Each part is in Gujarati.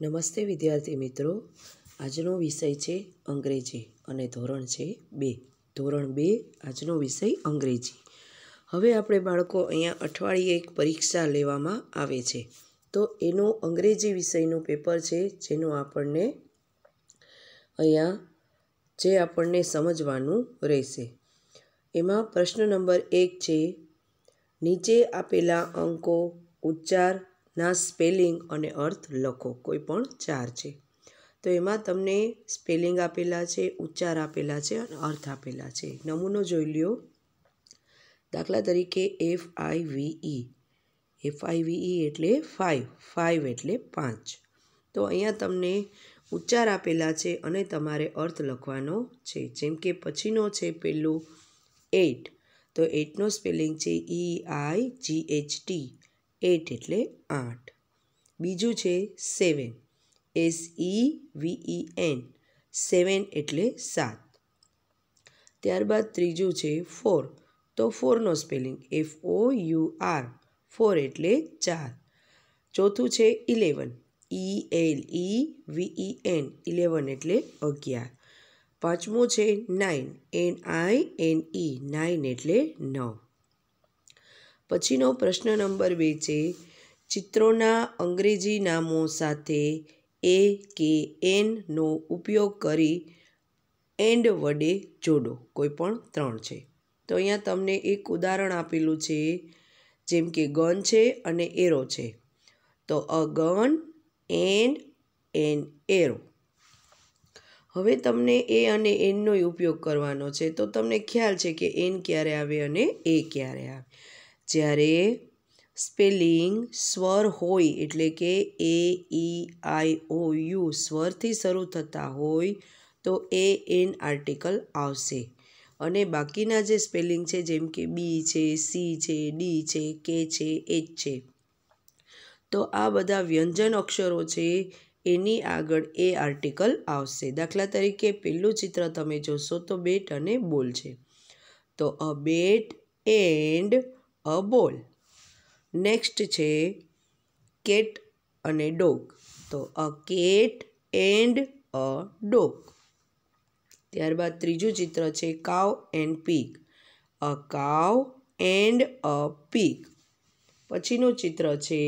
નમસ્તે વિદ્યાર્થી મિત્રો આજનો વિષય છે અંગ્રેજી અને ધોરણ છે બે ધોરણ બે આજનો વિષય અંગ્રેજી હવે આપણે બાળકો અહીંયા અઠવાડિયે એક પરીક્ષા લેવામાં આવે છે તો એનો અંગ્રેજી વિષયનું પેપર છે જેનું આપણને અહીંયા જે આપણને સમજવાનું રહેશે એમાં પ્રશ્ન નંબર એક છે નીચે આપેલા અંકો ઉચ્ચાર ના સ્પેલિંગ અને અર્થ લખો કોઈ પણ ચાર છે તો એમાં તમને સ્પેલિંગ આપેલા છે ઉચ્ચાર આપેલા છે અને અર્થ આપેલા છે નમૂનો જોઈ લ્યો દાખલા તરીકે F I V E F I વી ઈ એટલે ફાઇવ ફાઇવ એટલે પાંચ તો અહીંયા તમને ઉચ્ચાર આપેલા છે અને તમારે અર્થ લખવાનો છે જેમ કે પછીનો છે પેલું એટ તો એટનો સ્પેલિંગ છે E I G H T eight એટલે આઠ બીજું છે seven S E e V E e N seven એટલે સાત ત્યારબાદ ત્રીજું છે ફોર તો ફોરનો spelling F O U R four એટલે ચાર ચોથું છે eleven E L E E V E N eleven એટલે અગિયાર પાંચમું છે nine N I N E nine એટલે નવ પછીનો પ્રશ્ન નંબર બે છે ચિત્રોના અંગ્રેજી નામો સાથે એ કે એનનો ઉપયોગ કરી એન્ડ વડે જોડો કોઈ પણ ત્રણ છે તો અહીંયા તમને એક ઉદાહરણ આપેલું છે જેમ કે ગન છે અને એરો છે તો a gun and an arrow હવે તમને એ અને એનનો ઉપયોગ કરવાનો છે તો તમને ખ્યાલ છે કે એન ક્યારે આવે અને એ ક્યારે આવે જ્યારે સ્પેલિંગ સ્વર હોય એટલે કે એ ઈ આઈ ઓ યુ સ્વરથી શરૂ થતા હોય તો એ એન આર્ટિકલ આવશે અને બાકીના જે સ્પેલિંગ છે જેમ કે બી છે સી છે ડી છે કે છે એચ છે તો આ બધા વ્યંજન અક્ષરો છે એની આગળ એ આર્ટિકલ આવશે દાખલા તરીકે પહેલું ચિત્ર તમે જોશો તો બેટ અને બોલ છે તો અ બેટ એન્ડ અ બોલ નેક્સ્ટ છે કેટ અને ડોગ તો a cat and a dog ત્યારબાદ ત્રીજું ચિત્ર છે કાવ એન્ડ પીક અ કાવ એન્ડ અ પીક પછીનું ચિત્ર છે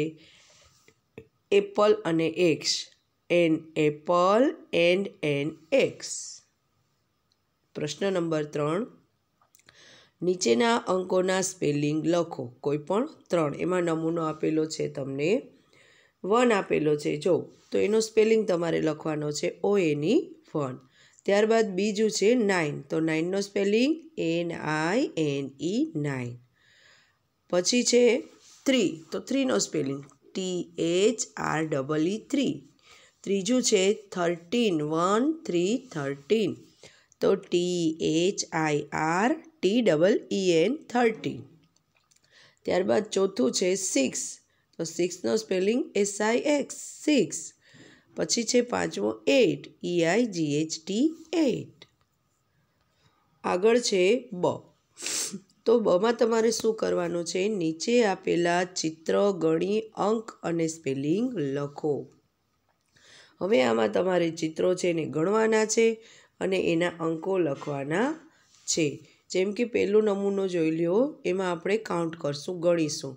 એપલ અને axe an apple and an axe પ્રશ્ન નંબર ત્રણ નીચેના અંકોના સ્પેલિંગ લખો કોઈ પણ ત્રણ એમાં નમૂનો આપેલો છે તમને વન આપેલો છે જો તો એનો સ્પેલિંગ તમારે લખવાનો છે ઓ એની વન ત્યારબાદ બીજું છે નાઇન તો નાઇનનો spelling N I N E nine પછી છે થ્રી તો થ્રીનો spelling T H R double E three ત્રીજું છે થર્ટીન વન થ્રી થર્ટીન તો T H I R T double E N thirty ત્યારબાદ ચોથું છે સિક્સ તો સિક્સનો spelling S I X six પછી છે પાંચમો eight I G H T eight આગળ છે બ તો બમાં તમારે શું કરવાનું છે નીચે આપેલા ચિત્ર ગણી અંક અને સ્પેલિંગ લખો હવે આમાં તમારે ચિત્રો છે ને ગણવાના છે અને એના અંકો લખવાના છે જેમ કે પહેલો નમૂનો જોઈ લ્યો એમાં આપણે કાઉન્ટ કરશું ગણીશું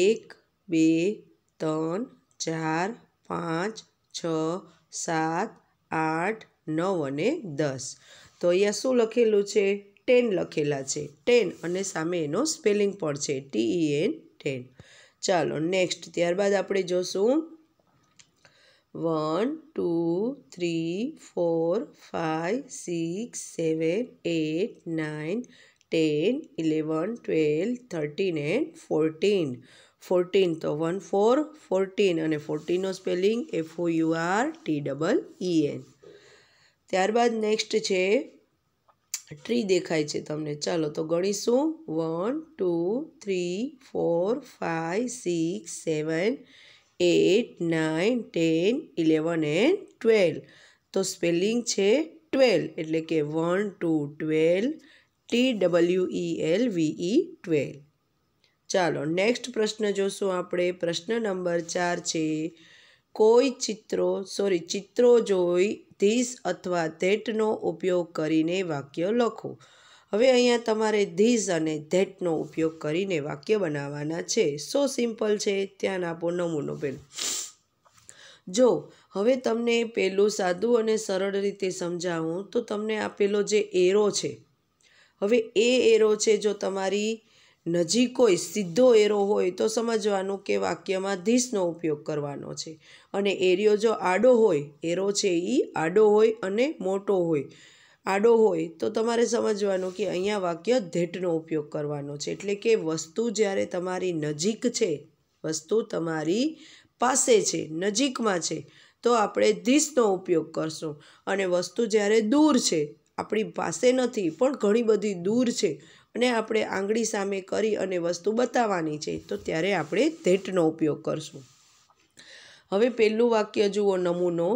એક બે ત્રણ ચાર પાંચ છ સાત આઠ નવ અને દસ તો અહીંયા શું લખેલું છે ટેન લખેલા છે ટેન અને સામે એનો સ્પેલિંગ પણ છે ટીઈ એન ટેન ચાલો નેક્સ્ટ ત્યારબાદ આપણે જોશું one two three four five six seven eight nine ten eleven twelve thirteen and fourteen fourteen તો વન ફોર ફોર્ટીન અને ફોર્ટીનનો spelling F O U R T double E N ત્યારબાદ નેક્સ્ટ છે ટ્રી દેખાય છે તમને ચાલો તો ગણીશું one two three four five six seven eight nine ten eleven and twelve તો સ્પેલિંગ છે ટ્વેલ્વ એટલે કે one two twelve T W E L V E twelve ચાલો નેક્સ્ટ પ્રશ્ન જોશું આપણે પ્રશ્ન નંબર ચાર છે કોઈ ચિત્રો સોરી ચિત્રો જોઈ ધીસ અથવા તેટનો ઉપયોગ કરીને વાક્ય લખો હવે અહીંયા તમારે ધીઝ અને ધેટનો ઉપયોગ કરીને વાક્ય બનાવવાના છે સો સિમ્પલ છે ધ્યાન આપો નમૂનો બેન જો હવે તમને પેલું સાદું અને સરળ રીતે સમજાવું તો તમને આપેલો જે એરો છે હવે એ એરો છે જો તમારી નજીક હોય સીધો એરો હોય તો સમજવાનું કે વાક્યમાં ધીસનો ઉપયોગ કરવાનો છે અને એરિયો જો આડો હોય એરો છે એ આડો હોય અને મોટો હોય આડો હોય તો તમારે સમજવાનું કે અહીંયા વાક્ય ધેટનો ઉપયોગ કરવાનો છે એટલે કે વસ્તુ જ્યારે તમારી નજીક છે વસ્તુ તમારી પાસે છે નજીકમાં છે તો આપણે ધીસનો ઉપયોગ કરશું અને વસ્તુ જ્યારે દૂર છે આપણી પાસે નથી પણ ઘણી બધી દૂર છે અને આપણે આંગળી સામે કરી અને વસ્તુ બતાવવાની છે તો ત્યારે આપણે ધેટનો ઉપયોગ કરશું હવે પહેલું વાક્ય જુઓ નમૂનો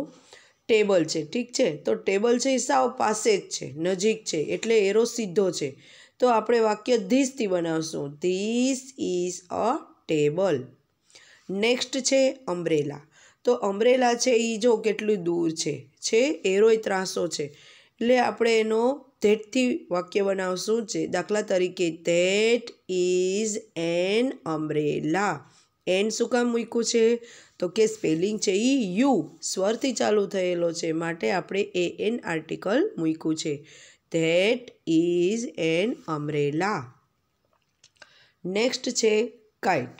ટેબલ છે ઠીક છે તો ટેબલ છે એ સાવ પાસે જ છે નજીક છે એટલે એરો સીધો છે તો આપણે વાક્ય ધીસથી બનાવશું this is a table next છે અમ્બ્રેલા તો અમ્બ્રેલા છે એ જો કેટલું દૂર છે છે એરોય ત્રાસો છે એટલે આપણે એનો ધેટથી વાક્ય બનાવશું છે દાખલા તરીકે that is an umbrella an શું કામ મૂક્યું છે તો કે સ્પેલિંગ છે એ યુ સ્વરથી ચાલુ થયેલો છે માટે આપણે એ એન આર્ટિકલ મૂક્યું છે that is an umbrella next છે કાઇટ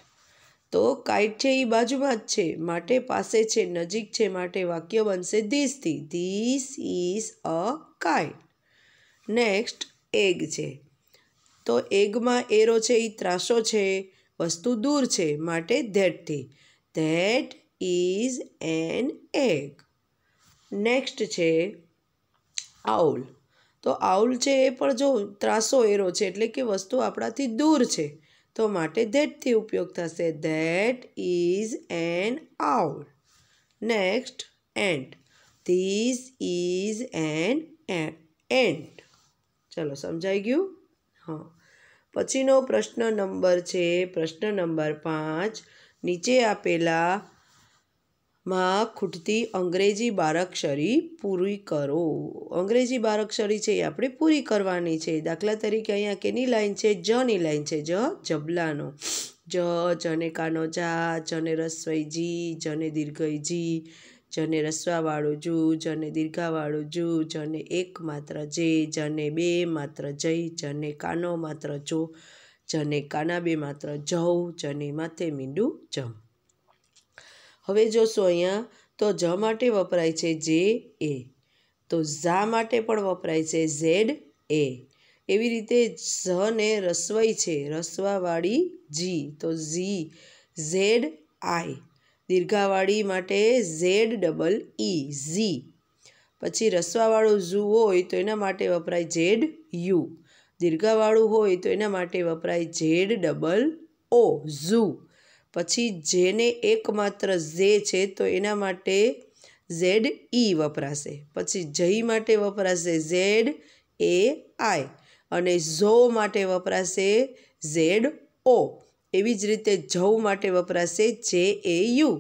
તો કાઇટ છે એ બાજુમાં જ છે માટે પાસે છે નજીક છે માટે વાક્ય બનશે ધીસથી this is a kite next egg છે તો એગમાં એરો છે એ ત્રાસો છે વસ્તુ દૂર છે માટે ધેટથી that is an egg next છે આઉલ તો આઉલ છે એ પણ જો ત્રાસો એરો છે એટલે કે વસ્તુ આપણાથી દૂર છે તો માટે ધેટથી ઉપયોગ થશે that is an owl next ant this is an ant ચલો સમજાઈ ગયું હા પછીનો પ્રશ્ન નંબર છે પ્રશ્ન નંબર પાંચ નીચે આપેલા માં ખૂટતી અંગ્રેજી બારાક્ષરી પૂરી કરો અંગ્રેજી બારાક્ષરી છે એ આપણે પૂરી કરવાની છે દાખલા તરીકે અહીંયા કેની લાઈન છે જની લાઈન છે જ જબલાનો જ જને કાનો જા જને રસવઈ જી જને દીર્ઘઈ જી જને રસ્વાવાળું જુ જને દીર્ઘાવાળું જુ જને એક માત્ર જે જને બે માત્ર જય જને કાનો માત્ર જો જને કાના બે માત્ર જવ જને માથે મીંડું જમ હવે જોશો અહીંયા તો જ માટે વપરાય છે જે એ તો ઝા માટે પણ વપરાય છે ઝેડ એ એવી રીતે ઝને રસવાઈ છે રસવાવાળી જી તો ઝી ઝેડ આઈ દીર્ઘાવાળી માટે ઝેડ ડબલ ઈ ઝી પછી રસવાવાળું ઝૂ હોય તો એના માટે વપરાય ઝેડ યુ દીર્ઘાવાળું હોય તો એના માટે વપરાય ઝેડ ડબલ ઓ ઝૂ પછી જેને એકમાત્ર ઝે છે તો એના માટે ઝેડ ઈ વપરાશે પછી જઈ માટે વપરાશે ઝેડ એ આઈ અને ઝો માટે વપરાશે ઝેડ ઓ એવી જ રીતે જવ માટે વપરાશે જે એ યુ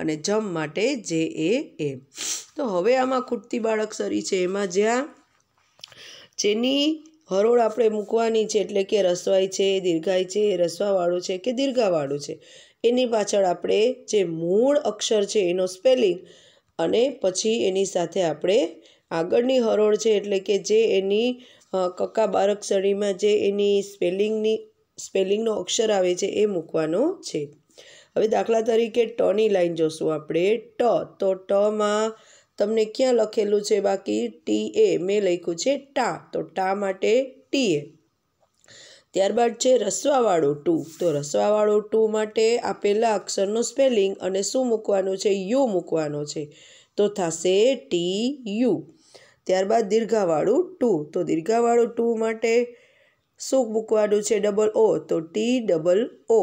અને જમ માટે જે એ એ તો હવે આમાં ખૂટતી બાળકસરી છે એમાં જ્યાં જેની હરોળ આપણે મૂકવાની છે એટલે કે રસવાઈ છે દીર્ઘાઈ છે રસવાવાળું છે કે દીર્ઘાવાળું છે એની પાછળ આપણે જે મૂળ અક્ષર છે એનો સ્પેલિંગ અને પછી એની સાથે આપણે આગળની હરોળ છે એટલે કે જે એની કક્કા બારકસરીમાં જે એની સ્પેલિંગની સ્પેલિંગનો અક્ષર આવે છે એ મૂકવાનો છે હવે દાખલા તરીકે ટની લાઈન જોશું આપણે ટ તો ટમાં તમને ક્યાં લખેલું છે બાકી ટી એ મેં લખ્યું છે ટા તો ટા માટે ટી એ ત્યારબાદ છે રસવાવાળો ટુ તો રસવાવાળો ટુ માટે આપેલા અક્ષરનું સ્પેલિંગ અને શું મૂકવાનું છે યુ મૂકવાનો છે તો થશે ટી યુ ત્યારબાદ દીર્ઘાવાળું ટુ તો દીર્ઘાવાળું ટુ માટે શું મૂકવાનું છે ડબલ ઓ તો ટી ડબલ ઓ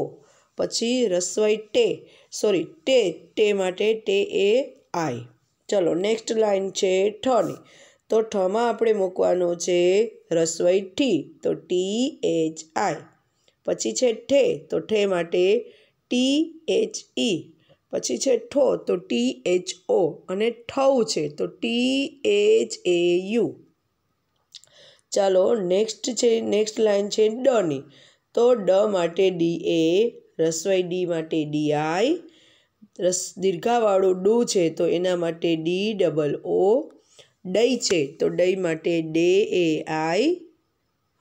પછી રસવાઈ ટે સોરી ટે ટે માટે ટે એ આઈ ચલો નેક્સ્ટ લાઇન છે ઠની તો ઠમાં આપણે મૂકવાનું છે રસવાઈ ઠી તો ટી એચ આઈ પછી છે ઠે તો ઠે માટે ટી એચ ઈ પછી છે ઠો તો ટી એચ ઓ અને ઠવ છે તો ટી એચ એ યુ ચાલો નેક્સ્ટ છે નેક્સ્ટ લાઇન છે ડની તો ડ માટે ડી એ રસવાઈ ડી માટે ડી આઈ રસ દીર્ઘાવાળું ડુ છે તો એના માટે ડી ડબલ ઓ ડઈ છે તો ડઈ માટે ડે એ આઈ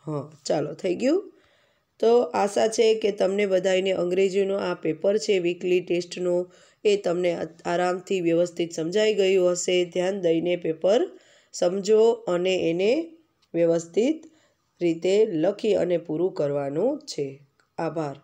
હા ચાલો થઈ ગયું તો આશા છે કે તમને બધાને અંગ્રેજીનો આ પેપર છે વીકલી ટેસ્ટનો એ તમને આરામથી વ્યવસ્થિત સમજાઈ ગયું હશે ધ્યાન દઈને પેપર સમજો અને એને વ્યવસ્થિત રીતે લખી અને પૂરું કરવાનું છે આભાર